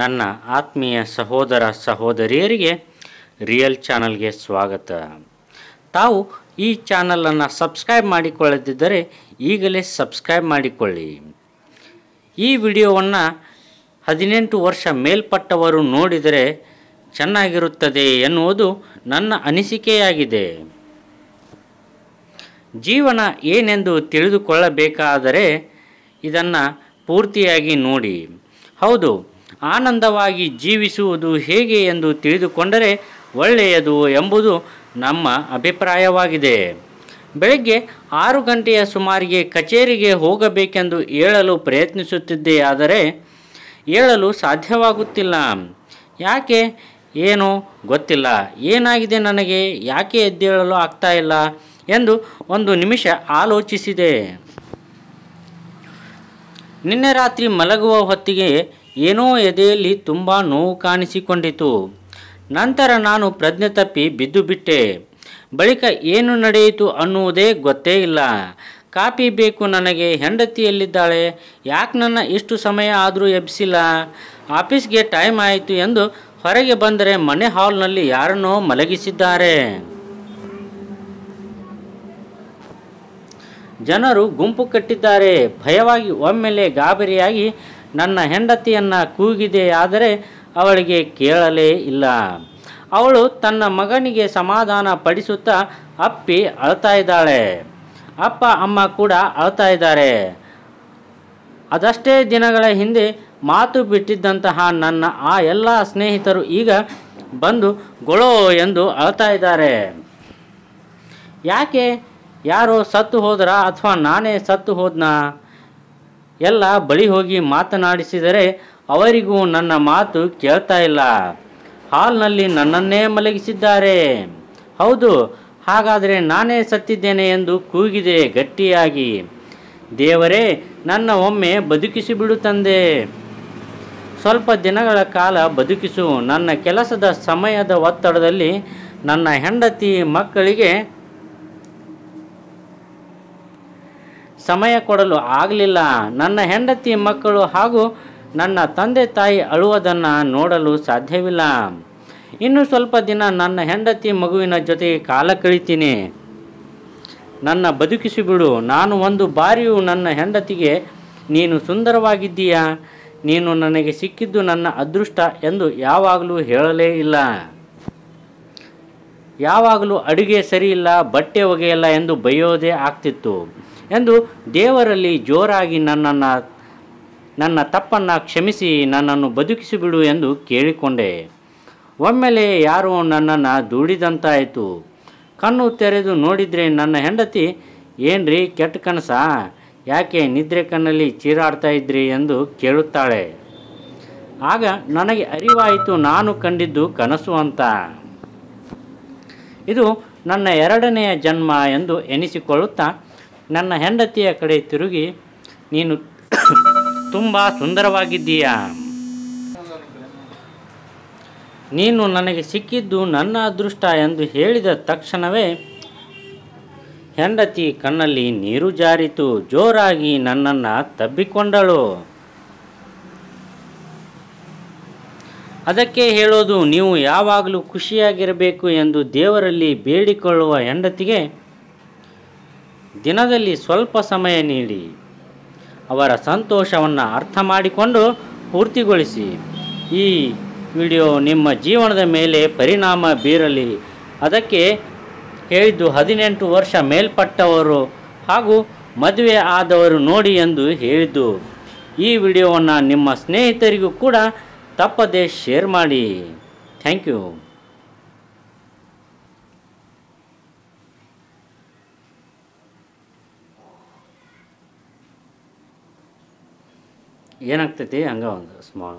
ನನ್ನ ಆತ್ಮೀಯ ಸಹೋದರ ಸಹೋದರಿಯರಿಗೆ ರಿಯಲ್ ಚಾನಲ್ಗೆ ಸ್ವಾಗತ ತಾವು ಈ ಚಾನಲನ್ನು ಸಬ್ಸ್ಕ್ರೈಬ್ ಮಾಡಿಕೊಳ್ಳದಿದ್ದರೆ ಈಗಲೇ ಸಬ್ಸ್ಕ್ರೈಬ್ ಮಾಡಿಕೊಳ್ಳಿ ಈ ವಿಡಿಯೋವನ್ನು ಹದಿನೆಂಟು ವರ್ಷ ಮೇಲ್ಪಟ್ಟವರು ನೋಡಿದರೆ ಚೆನ್ನಾಗಿರುತ್ತದೆ ಎನ್ನುವುದು ನನ್ನ ಅನಿಸಿಕೆಯಾಗಿದೆ ಜೀವನ ಏನೆಂದು ತಿಳಿದುಕೊಳ್ಳಬೇಕಾದರೆ ಇದನ್ನು ಪೂರ್ತಿಯಾಗಿ ನೋಡಿ ಹೌದು ಆನಂದವಾಗಿ ಜೀವಿಸುವುದು ಹೇಗೆ ಎಂದು ತಿಳಿದುಕೊಂಡರೆ ಒಳ್ಳೆಯದು ಎಂಬುದು ನಮ್ಮ ಅಭಿಪ್ರಾಯವಾಗಿದೆ ಬೆಳಗ್ಗೆ ಆರು ಗಂಟೆಯ ಸುಮಾರಿಗೆ ಕಚೇರಿಗೆ ಹೋಗಬೇಕೆಂದು ಹೇಳಲು ಪ್ರಯತ್ನಿಸುತ್ತಿದ್ದೆಯಾದರೆ ಹೇಳಲು ಸಾಧ್ಯವಾಗುತ್ತಿಲ್ಲ ಯಾಕೆ ಏನು ಗೊತ್ತಿಲ್ಲ ಏನಾಗಿದೆ ನನಗೆ ಯಾಕೆ ಎದ್ದೇಳಲು ಆಗ್ತಾಯಿಲ್ಲ ಇಲ್ಲ ಎಂದು ಒಂದು ನಿಮಿಷ ಆಲೋಚಿಸಿದೆ ನಿನ್ನೆ ರಾತ್ರಿ ಮಲಗುವ ಹೊತ್ತಿಗೆ ಏನೋ ಎದೆಯಲ್ಲಿ ತುಂಬ ನೋವು ಕಾಣಿಸಿಕೊಂಡಿತು ನಂತರ ನಾನು ಪ್ರಜ್ಞೆ ತಪ್ಪಿ ಬಿದ್ದು ಬಿಟ್ಟೆ ಬಳಿಕ ಏನು ನಡೆಯಿತು ಅನ್ನುವುದೇ ಗೊತ್ತೇ ಇಲ್ಲ ಕಾಪಿ ಬೇಕು ನನಗೆ ಹೆಂಡತಿಯಲ್ಲಿದ್ದಾಳೆ ಯಾಕೆ ನನ್ನ ಇಷ್ಟು ಸಮಯ ಆದರೂ ಎಬ್ಸಿಲ್ಲ ಆಫೀಸ್ಗೆ ಟೈಮ್ ಆಯಿತು ಎಂದು ಹೊರಗೆ ಬಂದರೆ ಮನೆ ಹಾಲ್ನಲ್ಲಿ ಯಾರನ್ನೋ ಮಲಗಿಸಿದ್ದಾರೆ ಜನರು ಗುಂಪು ಕಟ್ಟಿದ್ದಾರೆ ಭಯವಾಗಿ ಒಮ್ಮೆಲೆ ಗಾಬರಿಯಾಗಿ ನನ್ನ ಹೆಂಡತಿಯನ್ನು ಕೂಗಿದೆಯಾದರೆ ಅವಳಿಗೆ ಕೇಳಲೇ ಇಲ್ಲ ಅವಳು ತನ್ನ ಮಗನಿಗೆ ಸಮಾಧಾನ ಪಡಿಸುತ್ತಾ ಅಪ್ಪಿ ಅಳ್ತಾ ಇದ್ದಾಳೆ ಅಪ್ಪ ಅಮ್ಮ ಕೂಡ ಅಳ್ತಾ ಇದ್ದಾರೆ ಅದಷ್ಟೇ ದಿನಗಳ ಹಿಂದೆ ಮಾತು ಬಿಟ್ಟಿದ್ದಂತಹ ನನ್ನ ಆ ಎಲ್ಲ ಸ್ನೇಹಿತರು ಈಗ ಬಂದು ಗೊಳೋ ಎಂದು ಅಳ್ತಾ ಇದ್ದಾರೆ ಯಾಕೆ ಯಾರೋ ಸತ್ತು ಹೋದ್ರ ಅಥವಾ ನಾನೇ ಸತ್ತು ಹೋದ್ನಾ ಎಲ್ಲ ಬಳಿ ಹೋಗಿ ಮಾತನಾಡಿಸಿದರೆ ಅವರಿಗೂ ನನ್ನ ಮಾತು ಕೇಳ್ತಾ ಇಲ್ಲ ಹಾಲ್ನಲ್ಲಿ ನನ್ನನ್ನೇ ಮಲಗಿಸಿದ್ದಾರೆ ಹೌದು ಹಾಗಾದರೆ ನಾನೇ ಸತ್ತಿದ್ದೇನೆ ಎಂದು ಕೂಗಿದೆ ಗಟ್ಟಿಯಾಗಿ ದೇವರೇ ನನ್ನ ಒಮ್ಮೆ ಬದುಕಿಸಿಬಿಡು ತಂದೆ ಸ್ವಲ್ಪ ದಿನಗಳ ಕಾಲ ಬದುಕಿಸು ನನ್ನ ಕೆಲಸದ ಸಮಯದ ಒತ್ತಡದಲ್ಲಿ ನನ್ನ ಹೆಂಡತಿ ಮಕ್ಕಳಿಗೆ ಸಮಯ ಕೊಡಲು ಆಗಲಿಲ್ಲ ನನ್ನ ಹೆಂಡತಿ ಮಕ್ಕಳು ಹಾಗೂ ನನ್ನ ತಂದೆ ತಾಯಿ ಅಳುವುದನ್ನು ನೋಡಲು ಸಾಧ್ಯವಿಲ್ಲ ಇನ್ನು ಸ್ವಲ್ಪ ದಿನ ನನ್ನ ಹೆಂಡತಿ ಮಗುವಿನ ಜೊತೆಗೆ ಕಾಲ ಕಳಿತೀನಿ ನನ್ನ ಬದುಕಿಸಿಬಿಡು ನಾನು ಒಂದು ಬಾರಿಯೂ ನನ್ನ ಹೆಂಡತಿಗೆ ನೀನು ಸುಂದರವಾಗಿದ್ದೀಯಾ ನೀನು ನನಗೆ ಸಿಕ್ಕಿದ್ದು ನನ್ನ ಅದೃಷ್ಟ ಎಂದು ಯಾವಾಗಲೂ ಹೇಳಲೇ ಇಲ್ಲ ಯಾವಾಗಲೂ ಅಡುಗೆ ಸರಿಯಿಲ್ಲ ಬಟ್ಟೆ ಒಗೆಯಲ್ಲ ಎಂದು ಬೈಯೋದೇ ಆಗ್ತಿತ್ತು ಎಂದು ದೇವರಲ್ಲಿ ಜೋರಾಗಿ ನನ್ನನ್ನು ನನ್ನ ತಪ್ಪನ್ನು ಕ್ಷಮಿಸಿ ನನ್ನನ್ನು ಬದುಕಿಸಿಬಿಡು ಎಂದು ಕೇಳಿಕೊಂಡೆ ಒಮ್ಮೆಲೆ ಯಾರು ನನ್ನನ್ನು ದುಡಿದಂತಾಯಿತು ಕಣ್ಣು ತೆರೆದು ನೋಡಿದರೆ ನನ್ನ ಹೆಂಡತಿ ಏನ್ರಿ ಕೆಟ್ಟ ಕನಸ ಯಾಕೆ ನಿದ್ರೆ ಕಣ್ಣಲ್ಲಿ ಚೀರಾಡ್ತಾ ಇದ್ರಿ ಎಂದು ಕೇಳುತ್ತಾಳೆ ಆಗ ನನಗೆ ಅರಿವಾಯಿತು ನಾನು ಕಂಡಿದ್ದು ಕನಸು ಅಂತ ಇದು ನನ್ನ ಎರಡನೆಯ ಜನ್ಮ ಎಂದು ಎನಿಸಿಕೊಳ್ಳುತ್ತಾ ನನ್ನ ಹೆಂಡತಿಯ ಕಡೆ ತಿರುಗಿ ನೀನು ತುಂಬ ಸುಂದರವಾಗಿದ್ದೀಯ ನೀನು ನನಗೆ ಸಿಕ್ಕಿದ್ದು ನನ್ನ ಅದೃಷ್ಟ ಎಂದು ಹೇಳಿದ ತಕ್ಷಣವೇ ಹೆಂಡತಿ ಕಣ್ಣಲ್ಲಿ ನೀರು ಜಾರಿತು ಜೋರಾಗಿ ನನ್ನನ್ನು ತಬ್ಬಿಕೊಂಡಳು ಅದಕ್ಕೆ ಹೇಳೋದು ನೀವು ಯಾವಾಗಲೂ ಖುಷಿಯಾಗಿರಬೇಕು ಎಂದು ದೇವರಲ್ಲಿ ಬೇಡಿಕೊಳ್ಳುವ ಹೆಂಡತಿಗೆ ದಿನದಲ್ಲಿ ಸ್ವಲ್ಪ ಸಮಯ ನೀಡಿ ಅವರ ಸಂತೋಷವನ್ನು ಅರ್ಥ ಮಾಡಿಕೊಂಡು ಪೂರ್ತಿಗೊಳಿಸಿ ಈ ವಿಡಿಯೋ ನಿಮ್ಮ ಜೀವನದ ಮೇಲೆ ಪರಿಣಾಮ ಬೀರಲಿ ಅದಕ್ಕೆ ಹೇಳಿದ್ದು ಹದಿನೆಂಟು ವರ್ಷ ಮೇಲ್ಪಟ್ಟವರು ಹಾಗೂ ಮದುವೆ ಆದವರು ನೋಡಿ ಎಂದು ಹೇಳಿದ್ದು ಈ ವಿಡಿಯೋವನ್ನು ನಿಮ್ಮ ಸ್ನೇಹಿತರಿಗೂ ಕೂಡ ತಪ್ಪದೆ ಶೇರ್ ಮಾಡಿ ಥ್ಯಾಂಕ್ ಯು ಏನಾಗ್ತೈತಿ ಹಂಗೆ ಒಂದು ಸ್ಮಾ